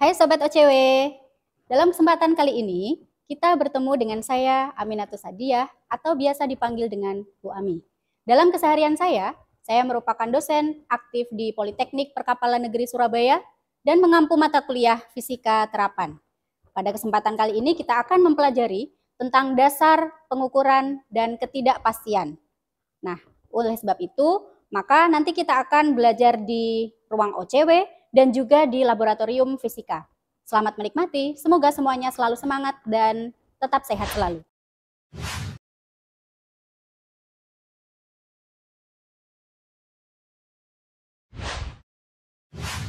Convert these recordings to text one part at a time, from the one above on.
Hai Sobat OCW, dalam kesempatan kali ini kita bertemu dengan saya Aminatus Sadiah atau biasa dipanggil dengan Bu Ami. Dalam keseharian saya, saya merupakan dosen aktif di Politeknik Perkapalan Negeri Surabaya dan mengampu mata kuliah Fisika Terapan. Pada kesempatan kali ini kita akan mempelajari tentang dasar pengukuran dan ketidakpastian. Nah, oleh sebab itu, maka nanti kita akan belajar di ruang OCW dan juga di Laboratorium Fisika. Selamat menikmati, semoga semuanya selalu semangat dan tetap sehat selalu.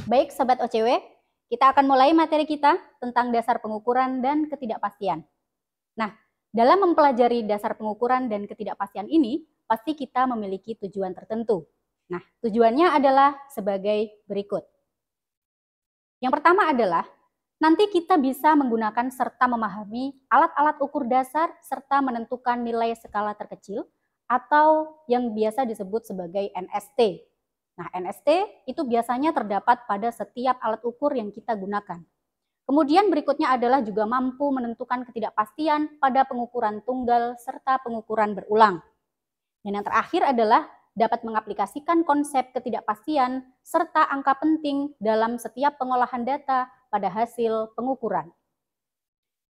Baik, Sobat OCW, kita akan mulai materi kita tentang dasar pengukuran dan ketidakpastian. Nah, dalam mempelajari dasar pengukuran dan ketidakpastian ini, pasti kita memiliki tujuan tertentu. Nah, tujuannya adalah sebagai berikut. Yang pertama adalah nanti kita bisa menggunakan serta memahami alat-alat ukur dasar serta menentukan nilai skala terkecil atau yang biasa disebut sebagai NST. Nah, NST itu biasanya terdapat pada setiap alat ukur yang kita gunakan. Kemudian berikutnya adalah juga mampu menentukan ketidakpastian pada pengukuran tunggal serta pengukuran berulang. Dan yang terakhir adalah dapat mengaplikasikan konsep ketidakpastian serta angka penting dalam setiap pengolahan data pada hasil pengukuran.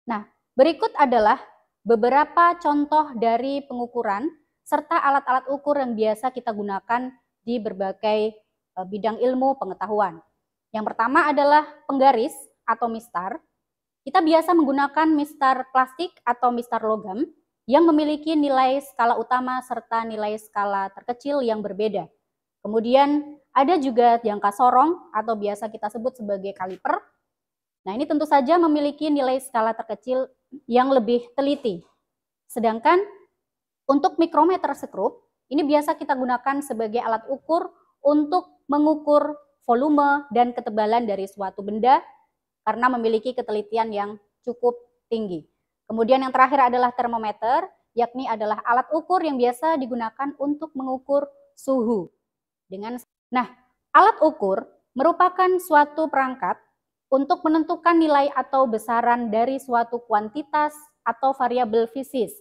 Nah, berikut adalah beberapa contoh dari pengukuran serta alat-alat ukur yang biasa kita gunakan di berbagai eh, bidang ilmu pengetahuan. Yang pertama adalah penggaris atau mistar. Kita biasa menggunakan mistar plastik atau mistar logam yang memiliki nilai skala utama serta nilai skala terkecil yang berbeda. Kemudian ada juga jangka sorong atau biasa kita sebut sebagai kaliper. Nah ini tentu saja memiliki nilai skala terkecil yang lebih teliti. Sedangkan untuk mikrometer sekrup, ini biasa kita gunakan sebagai alat ukur untuk mengukur volume dan ketebalan dari suatu benda karena memiliki ketelitian yang cukup tinggi. Kemudian yang terakhir adalah termometer, yakni adalah alat ukur yang biasa digunakan untuk mengukur suhu. Dengan nah, alat ukur merupakan suatu perangkat untuk menentukan nilai atau besaran dari suatu kuantitas atau variabel fisis.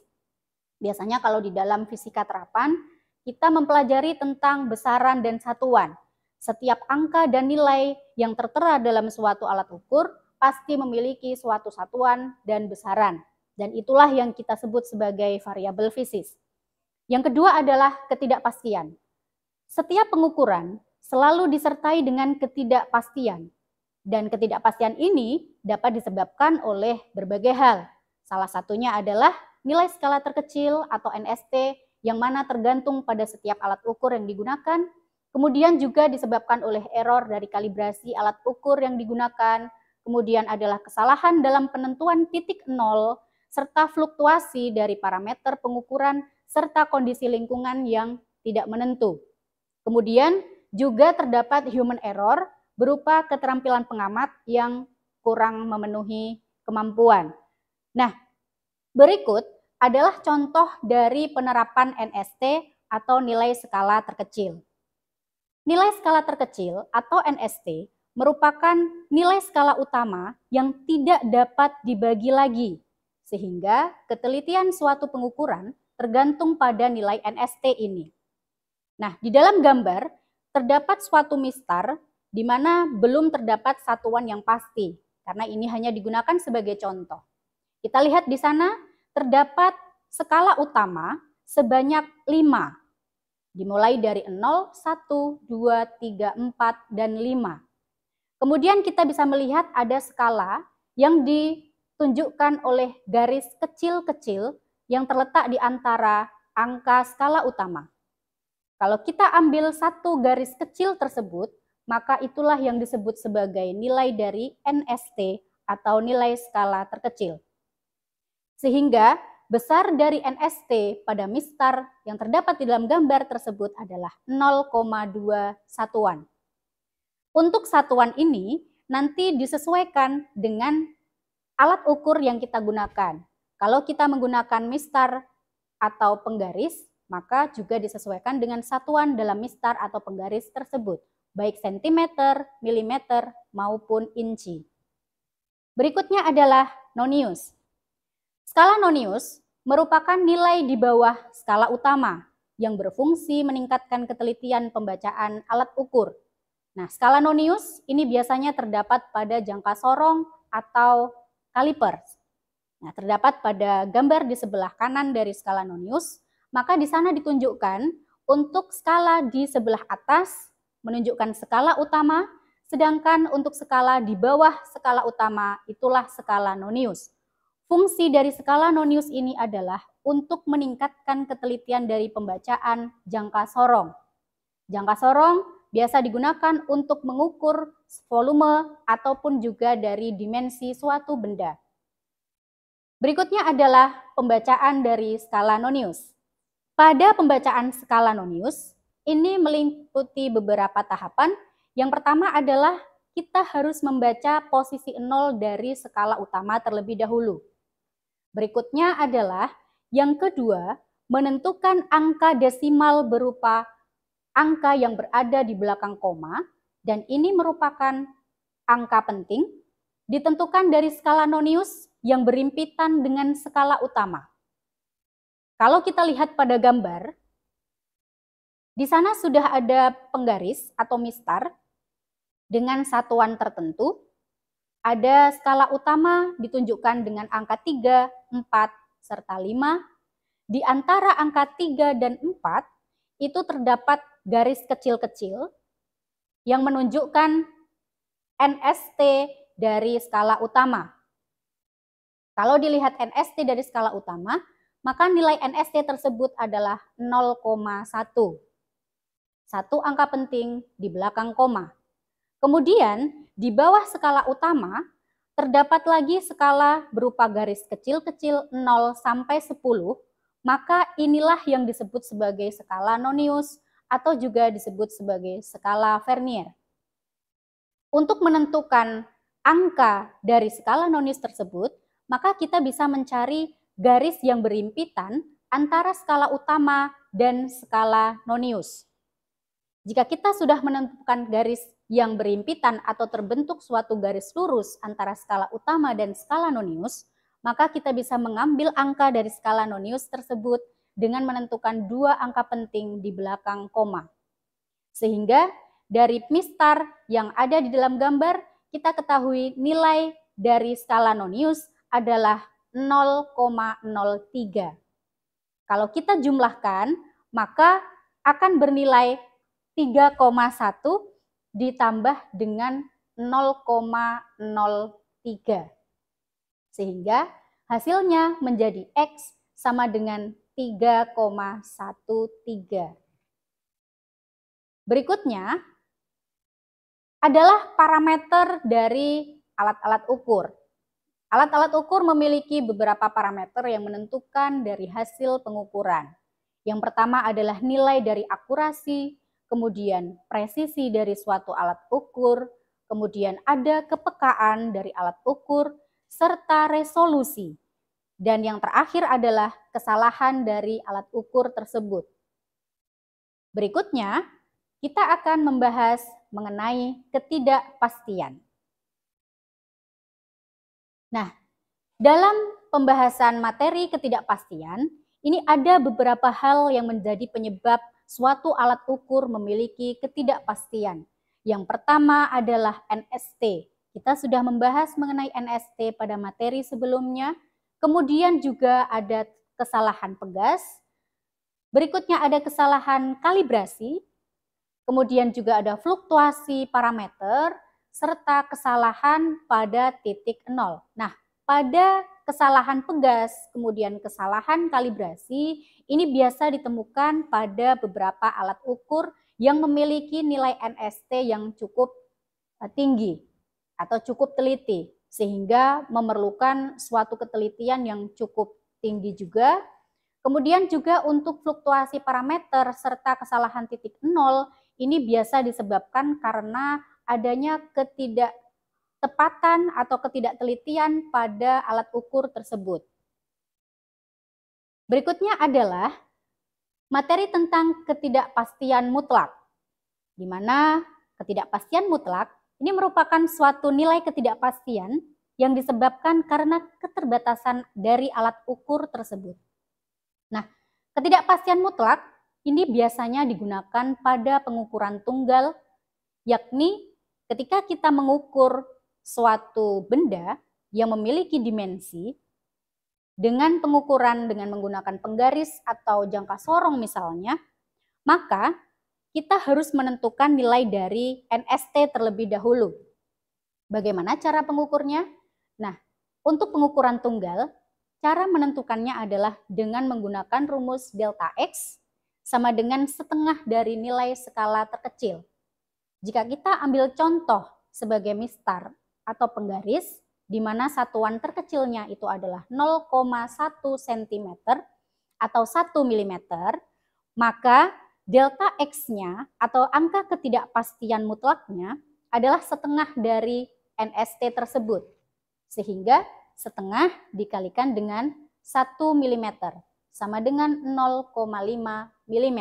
Biasanya kalau di dalam fisika terapan, kita mempelajari tentang besaran dan satuan. Setiap angka dan nilai yang tertera dalam suatu alat ukur pasti memiliki suatu satuan dan besaran. Dan itulah yang kita sebut sebagai variabel fisis. Yang kedua adalah ketidakpastian. Setiap pengukuran selalu disertai dengan ketidakpastian. Dan ketidakpastian ini dapat disebabkan oleh berbagai hal. Salah satunya adalah nilai skala terkecil atau NST yang mana tergantung pada setiap alat ukur yang digunakan, kemudian juga disebabkan oleh error dari kalibrasi alat ukur yang digunakan, kemudian adalah kesalahan dalam penentuan titik nol serta fluktuasi dari parameter pengukuran serta kondisi lingkungan yang tidak menentu. Kemudian juga terdapat human error berupa keterampilan pengamat yang kurang memenuhi kemampuan. Nah, berikut adalah contoh dari penerapan NST atau nilai skala terkecil. Nilai skala terkecil atau NST merupakan nilai skala utama yang tidak dapat dibagi lagi sehingga ketelitian suatu pengukuran tergantung pada nilai NST ini. Nah, di dalam gambar terdapat suatu mistar di mana belum terdapat satuan yang pasti karena ini hanya digunakan sebagai contoh. Kita lihat di sana terdapat skala utama sebanyak 5 dimulai dari 0, 1, 2, 3, 4, dan 5. Kemudian kita bisa melihat ada skala yang di tunjukkan oleh garis kecil-kecil yang terletak di antara angka skala utama. Kalau kita ambil satu garis kecil tersebut, maka itulah yang disebut sebagai nilai dari NST atau nilai skala terkecil. Sehingga besar dari NST pada mistar yang terdapat di dalam gambar tersebut adalah 0,2 satuan. Untuk satuan ini nanti disesuaikan dengan alat ukur yang kita gunakan. Kalau kita menggunakan mistar atau penggaris, maka juga disesuaikan dengan satuan dalam mistar atau penggaris tersebut, baik sentimeter, milimeter, maupun inci. Berikutnya adalah nonius. Skala nonius merupakan nilai di bawah skala utama yang berfungsi meningkatkan ketelitian pembacaan alat ukur. Nah, skala nonius ini biasanya terdapat pada jangka sorong atau Kaliper. Nah, terdapat pada gambar di sebelah kanan dari skala nonius, maka di sana ditunjukkan untuk skala di sebelah atas menunjukkan skala utama, sedangkan untuk skala di bawah skala utama itulah skala nonius. Fungsi dari skala nonius ini adalah untuk meningkatkan ketelitian dari pembacaan jangka sorong. Jangka sorong biasa digunakan untuk mengukur volume ataupun juga dari dimensi suatu benda. Berikutnya adalah pembacaan dari skala nonius. Pada pembacaan skala nonius, ini meliputi beberapa tahapan. Yang pertama adalah kita harus membaca posisi nol dari skala utama terlebih dahulu. Berikutnya adalah yang kedua, menentukan angka desimal berupa angka yang berada di belakang koma, dan ini merupakan angka penting, ditentukan dari skala nonius yang berimpitan dengan skala utama. Kalau kita lihat pada gambar, di sana sudah ada penggaris atau mistar dengan satuan tertentu. Ada skala utama ditunjukkan dengan angka 3, 4, serta 5. Di antara angka 3 dan 4 itu terdapat garis kecil-kecil yang menunjukkan NST dari skala utama. Kalau dilihat NST dari skala utama, maka nilai NST tersebut adalah 0,1. Satu angka penting di belakang koma. Kemudian di bawah skala utama terdapat lagi skala berupa garis kecil-kecil 0 sampai 10, maka inilah yang disebut sebagai skala nonius atau juga disebut sebagai skala Vernier. Untuk menentukan angka dari skala nonis tersebut, maka kita bisa mencari garis yang berimpitan antara skala utama dan skala nonius. Jika kita sudah menentukan garis yang berimpitan atau terbentuk suatu garis lurus antara skala utama dan skala nonius, maka kita bisa mengambil angka dari skala nonius tersebut dengan menentukan dua angka penting di belakang koma. Sehingga dari mistar yang ada di dalam gambar, kita ketahui nilai dari skala nonius adalah 0,03. Kalau kita jumlahkan, maka akan bernilai 3,1 ditambah dengan 0,03. Sehingga hasilnya menjadi X sama dengan 3,13. Berikutnya adalah parameter dari alat-alat ukur. Alat-alat ukur memiliki beberapa parameter yang menentukan dari hasil pengukuran. Yang pertama adalah nilai dari akurasi, kemudian presisi dari suatu alat ukur, kemudian ada kepekaan dari alat ukur, serta resolusi. Dan yang terakhir adalah kesalahan dari alat ukur tersebut. Berikutnya, kita akan membahas mengenai ketidakpastian. Nah, dalam pembahasan materi ketidakpastian, ini ada beberapa hal yang menjadi penyebab suatu alat ukur memiliki ketidakpastian. Yang pertama adalah NST. Kita sudah membahas mengenai NST pada materi sebelumnya, Kemudian juga ada kesalahan pegas. Berikutnya ada kesalahan kalibrasi. Kemudian juga ada fluktuasi parameter serta kesalahan pada titik nol. Nah, pada kesalahan pegas, kemudian kesalahan kalibrasi, ini biasa ditemukan pada beberapa alat ukur yang memiliki nilai NST yang cukup eh, tinggi atau cukup teliti sehingga memerlukan suatu ketelitian yang cukup tinggi juga. Kemudian juga untuk fluktuasi parameter serta kesalahan titik nol ini biasa disebabkan karena adanya ketidaktepatan atau ketidaktelitian pada alat ukur tersebut. Berikutnya adalah materi tentang ketidakpastian mutlak, di mana ketidakpastian mutlak ini merupakan suatu nilai ketidakpastian yang disebabkan karena keterbatasan dari alat ukur tersebut. Nah, ketidakpastian mutlak ini biasanya digunakan pada pengukuran tunggal, yakni ketika kita mengukur suatu benda yang memiliki dimensi dengan pengukuran dengan menggunakan penggaris atau jangka sorong misalnya, maka kita harus menentukan nilai dari NST terlebih dahulu. Bagaimana cara pengukurnya? Nah, untuk pengukuran tunggal, cara menentukannya adalah dengan menggunakan rumus delta X sama dengan setengah dari nilai skala terkecil. Jika kita ambil contoh sebagai mistar atau penggaris, di mana satuan terkecilnya itu adalah 0,1 cm atau 1 mm, maka delta X-nya atau angka ketidakpastian mutlaknya adalah setengah dari NST tersebut. Sehingga setengah dikalikan dengan 1 mm sama dengan 0,5 mm.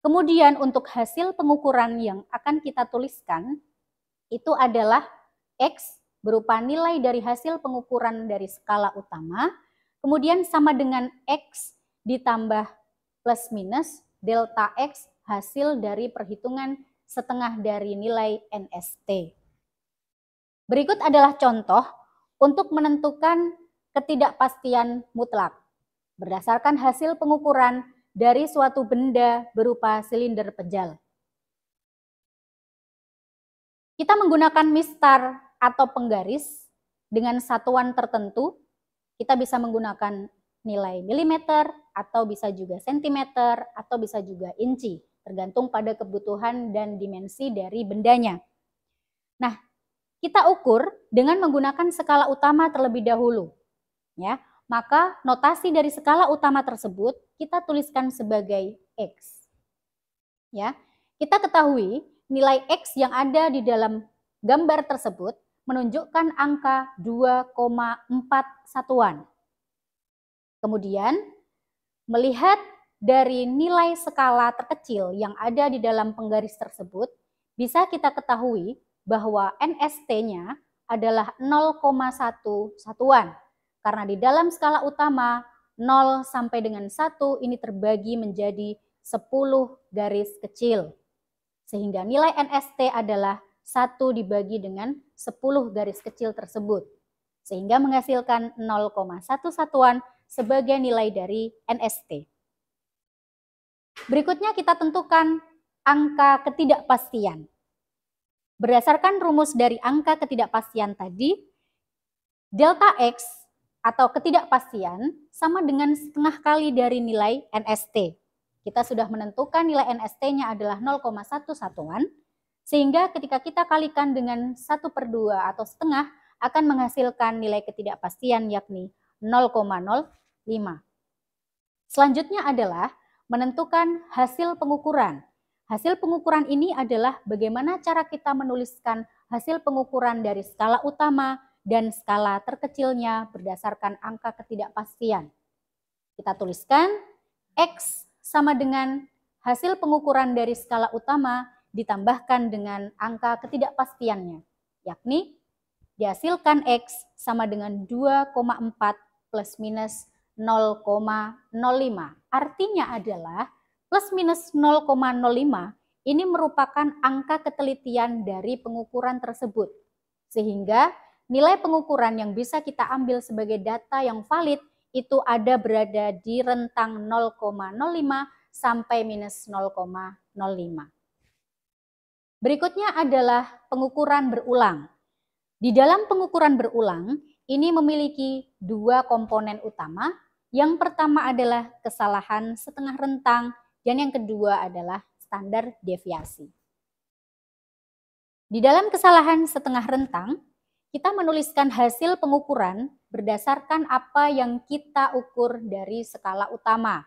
Kemudian untuk hasil pengukuran yang akan kita tuliskan itu adalah X berupa nilai dari hasil pengukuran dari skala utama, kemudian sama dengan X ditambah plus minus delta X hasil dari perhitungan setengah dari nilai NST. Berikut adalah contoh untuk menentukan ketidakpastian mutlak berdasarkan hasil pengukuran dari suatu benda berupa silinder pejal. Kita menggunakan mistar atau penggaris dengan satuan tertentu, kita bisa menggunakan nilai milimeter atau bisa juga sentimeter atau bisa juga inci, tergantung pada kebutuhan dan dimensi dari bendanya. Nah, kita ukur dengan menggunakan skala utama terlebih dahulu. Ya, maka notasi dari skala utama tersebut kita tuliskan sebagai x. Ya, kita ketahui nilai x yang ada di dalam gambar tersebut menunjukkan angka 2,4 satuan. Kemudian, melihat dari nilai skala terkecil yang ada di dalam penggaris tersebut, bisa kita ketahui bahwa NST-nya adalah 0,1 satuan. Karena di dalam skala utama 0 sampai dengan 1 ini terbagi menjadi 10 garis kecil. Sehingga nilai NST adalah 1 dibagi dengan 10 garis kecil tersebut. Sehingga menghasilkan 0,1 satuan sebagai nilai dari NST. Berikutnya kita tentukan angka ketidakpastian. Berdasarkan rumus dari angka ketidakpastian tadi, delta X atau ketidakpastian sama dengan setengah kali dari nilai NST. Kita sudah menentukan nilai NST-nya adalah 0,1 satuan, sehingga ketika kita kalikan dengan 1 per 2 atau setengah, akan menghasilkan nilai ketidakpastian yakni 0,05. Selanjutnya adalah menentukan hasil pengukuran. Hasil pengukuran ini adalah bagaimana cara kita menuliskan hasil pengukuran dari skala utama dan skala terkecilnya berdasarkan angka ketidakpastian. Kita tuliskan X sama dengan hasil pengukuran dari skala utama ditambahkan dengan angka ketidakpastiannya, yakni dihasilkan X sama dengan plus minus 0,05. Artinya adalah plus minus 0,05 ini merupakan angka ketelitian dari pengukuran tersebut. Sehingga nilai pengukuran yang bisa kita ambil sebagai data yang valid itu ada berada di rentang 0,05 sampai minus 0,05. Berikutnya adalah pengukuran berulang. Di dalam pengukuran berulang, ini memiliki dua komponen utama. Yang pertama adalah kesalahan setengah rentang dan yang kedua adalah standar deviasi. Di dalam kesalahan setengah rentang, kita menuliskan hasil pengukuran berdasarkan apa yang kita ukur dari skala utama.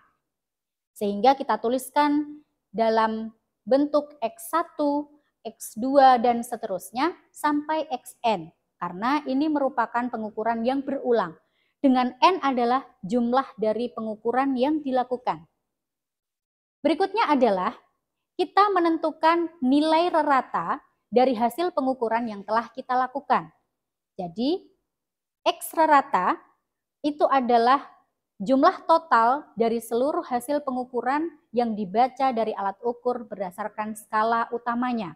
Sehingga kita tuliskan dalam bentuk X1, X2, dan seterusnya sampai Xn karena ini merupakan pengukuran yang berulang. Dengan N adalah jumlah dari pengukuran yang dilakukan. Berikutnya adalah kita menentukan nilai rata dari hasil pengukuran yang telah kita lakukan. Jadi, X rata itu adalah jumlah total dari seluruh hasil pengukuran yang dibaca dari alat ukur berdasarkan skala utamanya.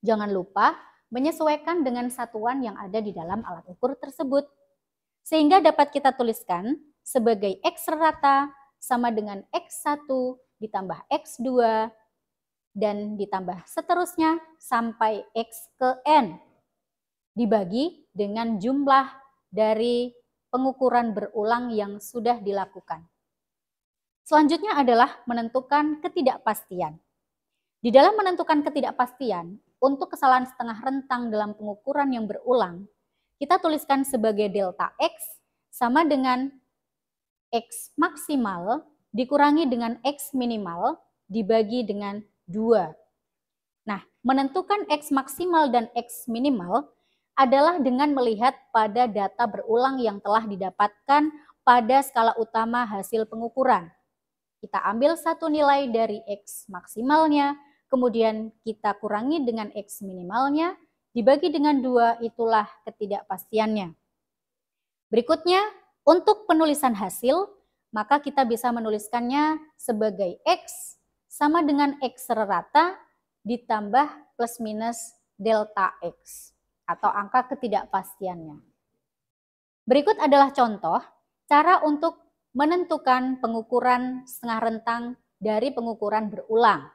Jangan lupa menyesuaikan dengan satuan yang ada di dalam alat ukur tersebut. Sehingga dapat kita tuliskan sebagai X rata sama dengan X1 ditambah X2 dan ditambah seterusnya sampai X ke N dibagi dengan jumlah dari pengukuran berulang yang sudah dilakukan. Selanjutnya adalah menentukan ketidakpastian. Di dalam menentukan ketidakpastian, untuk kesalahan setengah rentang dalam pengukuran yang berulang, kita tuliskan sebagai delta X sama dengan X maksimal dikurangi dengan X minimal dibagi dengan 2. Nah, menentukan X maksimal dan X minimal adalah dengan melihat pada data berulang yang telah didapatkan pada skala utama hasil pengukuran. Kita ambil satu nilai dari X maksimalnya, kemudian kita kurangi dengan X minimalnya, dibagi dengan dua itulah ketidakpastiannya. Berikutnya, untuk penulisan hasil, maka kita bisa menuliskannya sebagai X sama dengan X rata ditambah plus minus delta X atau angka ketidakpastiannya. Berikut adalah contoh cara untuk menentukan pengukuran setengah rentang dari pengukuran berulang.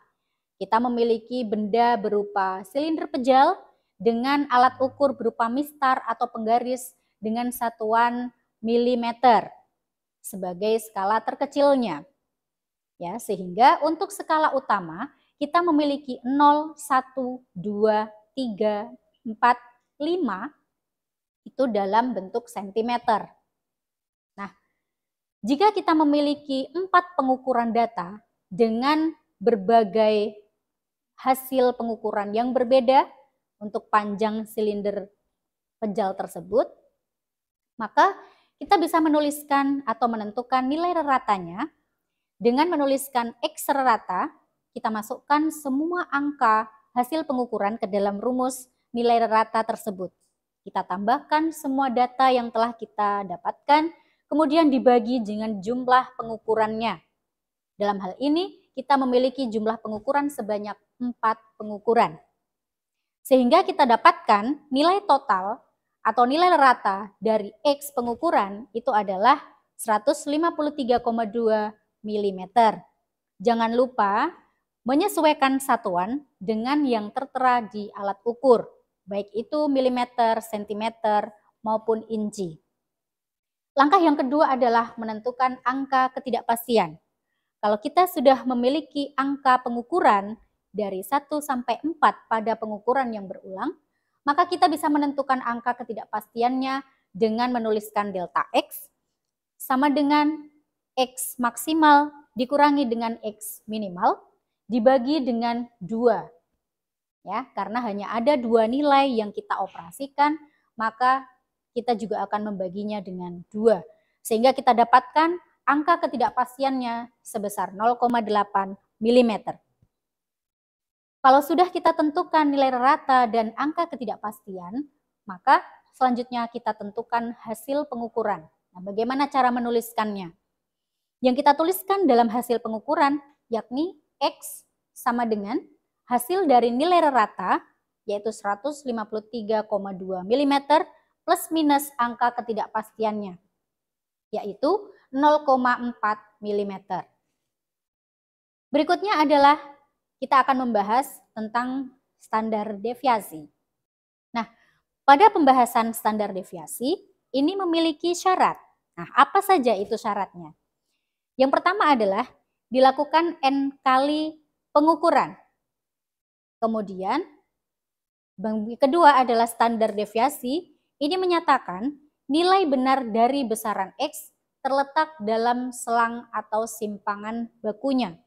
Kita memiliki benda berupa silinder pejal dengan alat ukur berupa mistar atau penggaris dengan satuan milimeter sebagai skala terkecilnya. Ya, sehingga untuk skala utama kita memiliki 0, 1, 2, 3, 4, 5 itu dalam bentuk sentimeter. Nah, jika kita memiliki empat pengukuran data dengan berbagai hasil pengukuran yang berbeda untuk panjang silinder pejal tersebut, maka kita bisa menuliskan atau menentukan nilai ratanya dengan menuliskan X rata, kita masukkan semua angka hasil pengukuran ke dalam rumus nilai rata tersebut. Kita tambahkan semua data yang telah kita dapatkan, kemudian dibagi dengan jumlah pengukurannya. Dalam hal ini, kita memiliki jumlah pengukuran sebanyak 4 pengukuran. Sehingga kita dapatkan nilai total atau nilai rata dari X pengukuran itu adalah 153,2 mm. Jangan lupa menyesuaikan satuan dengan yang tertera di alat ukur, baik itu milimeter, sentimeter, maupun inci. Langkah yang kedua adalah menentukan angka ketidakpastian. Kalau kita sudah memiliki angka pengukuran, dari 1 sampai 4 pada pengukuran yang berulang, maka kita bisa menentukan angka ketidakpastiannya dengan menuliskan delta X sama dengan X maksimal dikurangi dengan X minimal dibagi dengan 2. Ya, karena hanya ada dua nilai yang kita operasikan, maka kita juga akan membaginya dengan dua sehingga kita dapatkan angka ketidakpastiannya sebesar 0,8 mm. Kalau sudah kita tentukan nilai rata dan angka ketidakpastian, maka selanjutnya kita tentukan hasil pengukuran. Nah, bagaimana cara menuliskannya? Yang kita tuliskan dalam hasil pengukuran yakni X sama dengan hasil dari nilai rata yaitu 153,2 mm plus minus angka ketidakpastiannya yaitu 0,4 mm. Berikutnya adalah kita akan membahas tentang standar deviasi. Nah, pada pembahasan standar deviasi, ini memiliki syarat. Nah, apa saja itu syaratnya? Yang pertama adalah dilakukan N kali pengukuran. Kemudian, kedua adalah standar deviasi. Ini menyatakan nilai benar dari besaran X terletak dalam selang atau simpangan bakunya.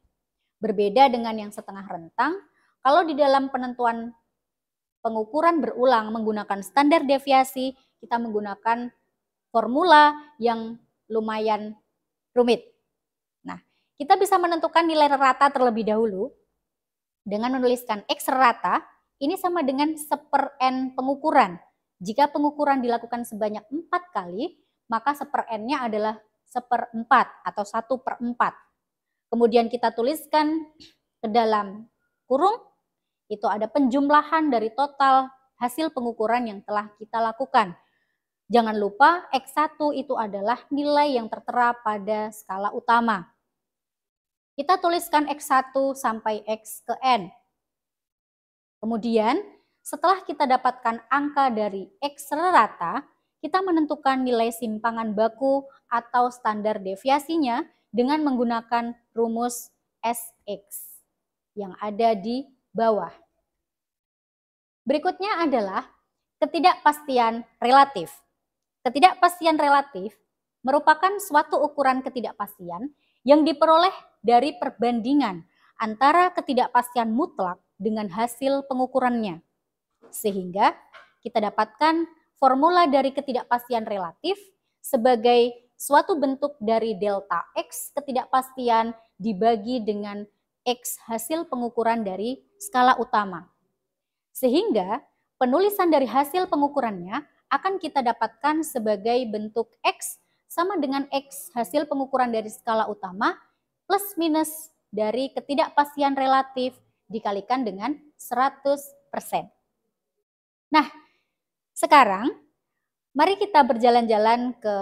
Berbeda dengan yang setengah rentang, kalau di dalam penentuan pengukuran berulang menggunakan standar deviasi, kita menggunakan formula yang lumayan rumit. Nah, kita bisa menentukan nilai rata terlebih dahulu dengan menuliskan X rata, ini sama dengan 1 N pengukuran. Jika pengukuran dilakukan sebanyak 4 kali, maka 1 N-nya adalah seperempat atau satu per empat. Kemudian kita tuliskan ke dalam kurung, itu ada penjumlahan dari total hasil pengukuran yang telah kita lakukan. Jangan lupa X1 itu adalah nilai yang tertera pada skala utama. Kita tuliskan X1 sampai X ke N. Kemudian setelah kita dapatkan angka dari X rata, kita menentukan nilai simpangan baku atau standar deviasinya dengan menggunakan rumus SX yang ada di bawah. Berikutnya adalah ketidakpastian relatif. Ketidakpastian relatif merupakan suatu ukuran ketidakpastian yang diperoleh dari perbandingan antara ketidakpastian mutlak dengan hasil pengukurannya. Sehingga kita dapatkan formula dari ketidakpastian relatif sebagai suatu bentuk dari delta X ketidakpastian dibagi dengan X hasil pengukuran dari skala utama. Sehingga penulisan dari hasil pengukurannya akan kita dapatkan sebagai bentuk X sama dengan X hasil pengukuran dari skala utama plus minus dari ketidakpastian relatif dikalikan dengan 100%. Nah, sekarang mari kita berjalan-jalan ke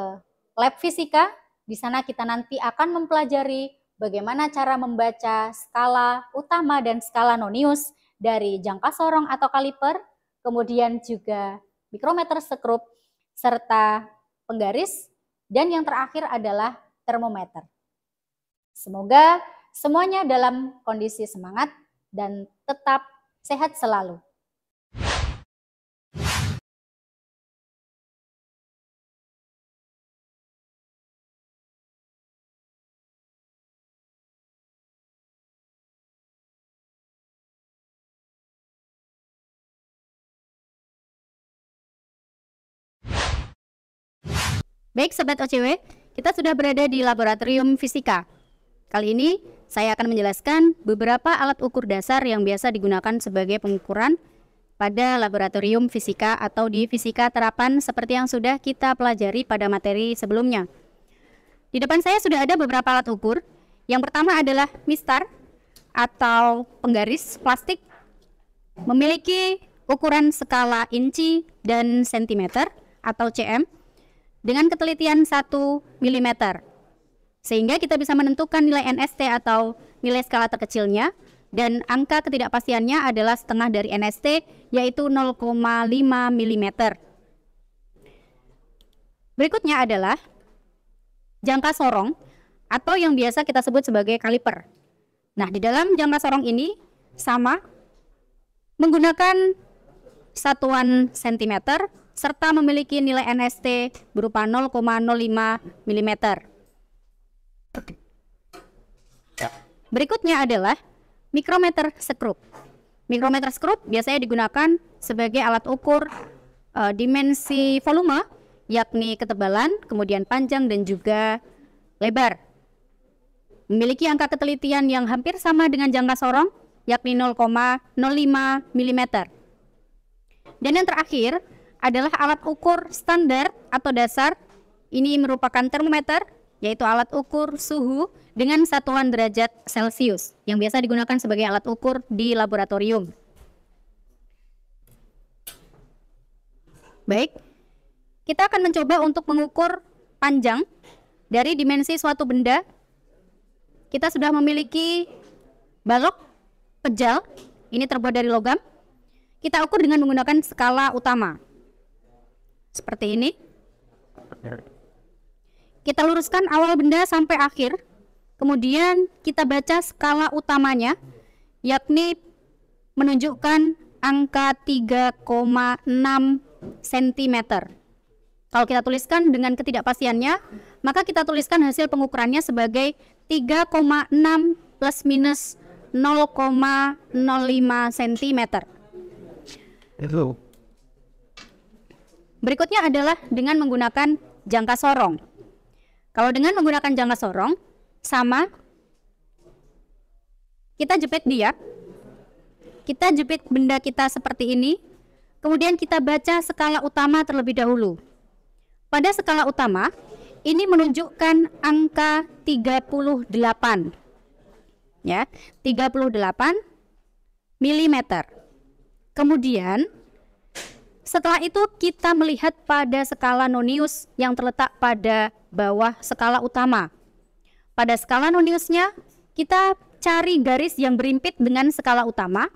lab fisika, di sana kita nanti akan mempelajari bagaimana cara membaca skala utama dan skala nonius dari jangka sorong atau kaliper, kemudian juga mikrometer sekrup, serta penggaris, dan yang terakhir adalah termometer. Semoga semuanya dalam kondisi semangat dan tetap sehat selalu. Baik Sobat OCW, kita sudah berada di Laboratorium Fisika. Kali ini saya akan menjelaskan beberapa alat ukur dasar yang biasa digunakan sebagai pengukuran pada laboratorium fisika atau di fisika terapan seperti yang sudah kita pelajari pada materi sebelumnya. Di depan saya sudah ada beberapa alat ukur. Yang pertama adalah mistar atau penggaris plastik memiliki ukuran skala inci dan sentimeter atau cm dengan ketelitian 1 mm. Sehingga kita bisa menentukan nilai NST atau nilai skala terkecilnya dan angka ketidakpastiannya adalah setengah dari NST yaitu 0,5 mm. Berikutnya adalah jangka sorong atau yang biasa kita sebut sebagai kaliper. Nah, di dalam jangka sorong ini sama menggunakan satuan sentimeter serta memiliki nilai NST berupa 0,05 mm. Ya. Berikutnya adalah mikrometer skrup. Mikrometer skrup biasanya digunakan sebagai alat ukur uh, dimensi volume, yakni ketebalan, kemudian panjang dan juga lebar. Memiliki angka ketelitian yang hampir sama dengan jangka sorong, yakni 0,05 mm. Dan yang terakhir adalah alat ukur standar atau dasar. Ini merupakan termometer, yaitu alat ukur suhu dengan satuan derajat Celcius yang biasa digunakan sebagai alat ukur di laboratorium. Baik, kita akan mencoba untuk mengukur panjang dari dimensi suatu benda. Kita sudah memiliki balok, pejal, ini terbuat dari logam. Kita ukur dengan menggunakan skala utama seperti ini. Kita luruskan awal benda sampai akhir. Kemudian kita baca skala utamanya, yakni menunjukkan angka 3,6 cm. Kalau kita tuliskan dengan ketidakpastiannya, maka kita tuliskan hasil pengukurannya sebagai 3,6 plus minus 0,05 cm. Berikutnya adalah dengan menggunakan jangka sorong. Kalau dengan menggunakan jangka sorong, sama kita jepit dia, kita jepit benda kita seperti ini, kemudian kita baca skala utama terlebih dahulu. Pada skala utama, ini menunjukkan angka 38 ya 38 mm kemudian setelah itu kita melihat pada skala nonius yang terletak pada bawah skala utama. Pada skala noniusnya kita cari garis yang berimpit dengan skala utama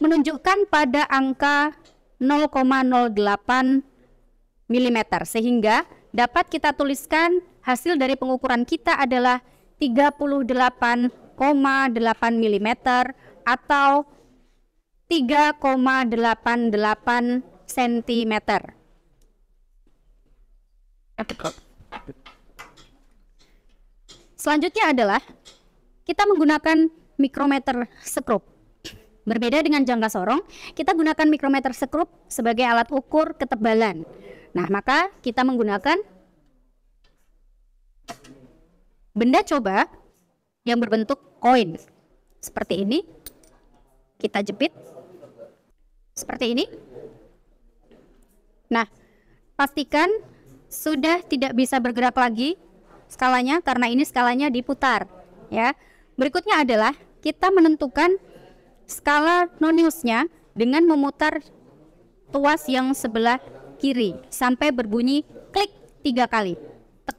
menunjukkan pada angka 0,08 mm sehingga dapat kita tuliskan hasil dari pengukuran kita adalah 38,8 mm atau 3,88 cm. Selanjutnya adalah kita menggunakan mikrometer sekrup. Berbeda dengan jangka sorong, kita gunakan mikrometer sekrup sebagai alat ukur ketebalan. Nah, maka kita menggunakan benda coba yang berbentuk koin. Seperti ini. Kita jepit. Seperti ini. Nah, pastikan sudah tidak bisa bergerak lagi skalanya karena ini skalanya diputar, ya. Berikutnya adalah kita menentukan skala noniusnya dengan memutar tuas yang sebelah kiri sampai berbunyi klik tiga kali. Tek,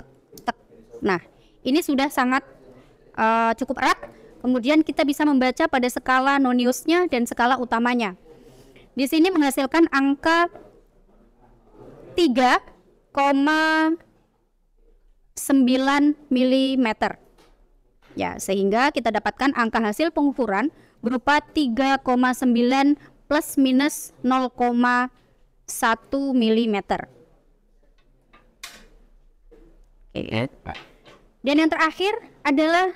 tek, tek. Nah, ini sudah sangat uh, cukup erat. Kemudian kita bisa membaca pada skala noniusnya dan skala utamanya. Di sini menghasilkan angka 3,9 mm. Ya, sehingga kita dapatkan angka hasil pengukuran berupa 3,9 plus minus 0,1 mm. Oke. Eh, Dan yang terakhir adalah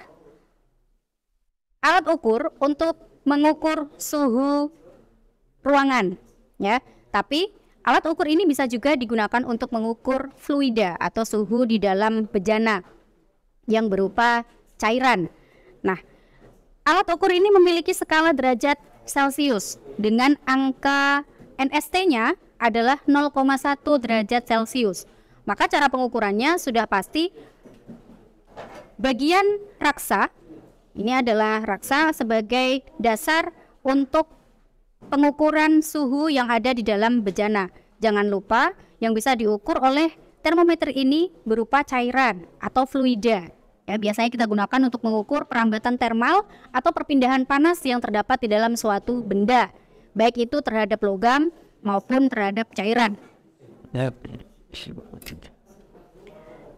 alat ukur untuk mengukur suhu ruangan, ya. Tapi Alat ukur ini bisa juga digunakan untuk mengukur fluida atau suhu di dalam bejana yang berupa cairan. Nah, alat ukur ini memiliki skala derajat Celcius dengan angka NST-nya adalah 0,1 derajat Celcius. Maka cara pengukurannya sudah pasti bagian raksa ini adalah raksa sebagai dasar untuk pengukuran suhu yang ada di dalam bejana. Jangan lupa yang bisa diukur oleh termometer ini berupa cairan atau fluida. Ya, biasanya kita gunakan untuk mengukur perambatan termal atau perpindahan panas yang terdapat di dalam suatu benda, baik itu terhadap logam maupun terhadap cairan. Ya.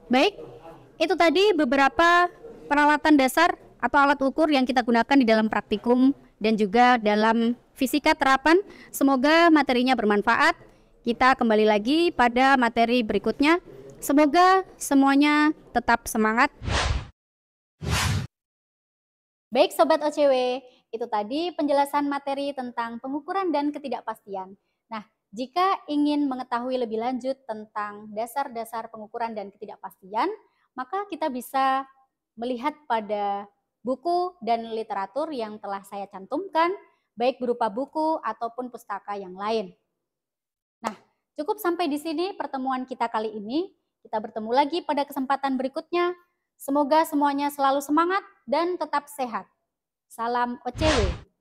Baik, itu tadi beberapa peralatan dasar atau alat ukur yang kita gunakan di dalam praktikum dan juga dalam fisika terapan. Semoga materinya bermanfaat. Kita kembali lagi pada materi berikutnya. Semoga semuanya tetap semangat. Baik Sobat OCW, itu tadi penjelasan materi tentang pengukuran dan ketidakpastian. Nah, jika ingin mengetahui lebih lanjut tentang dasar-dasar pengukuran dan ketidakpastian, maka kita bisa melihat pada buku dan literatur yang telah saya cantumkan baik berupa buku ataupun pustaka yang lain. Nah, cukup sampai di sini pertemuan kita kali ini. Kita bertemu lagi pada kesempatan berikutnya. Semoga semuanya selalu semangat dan tetap sehat. Salam OCW.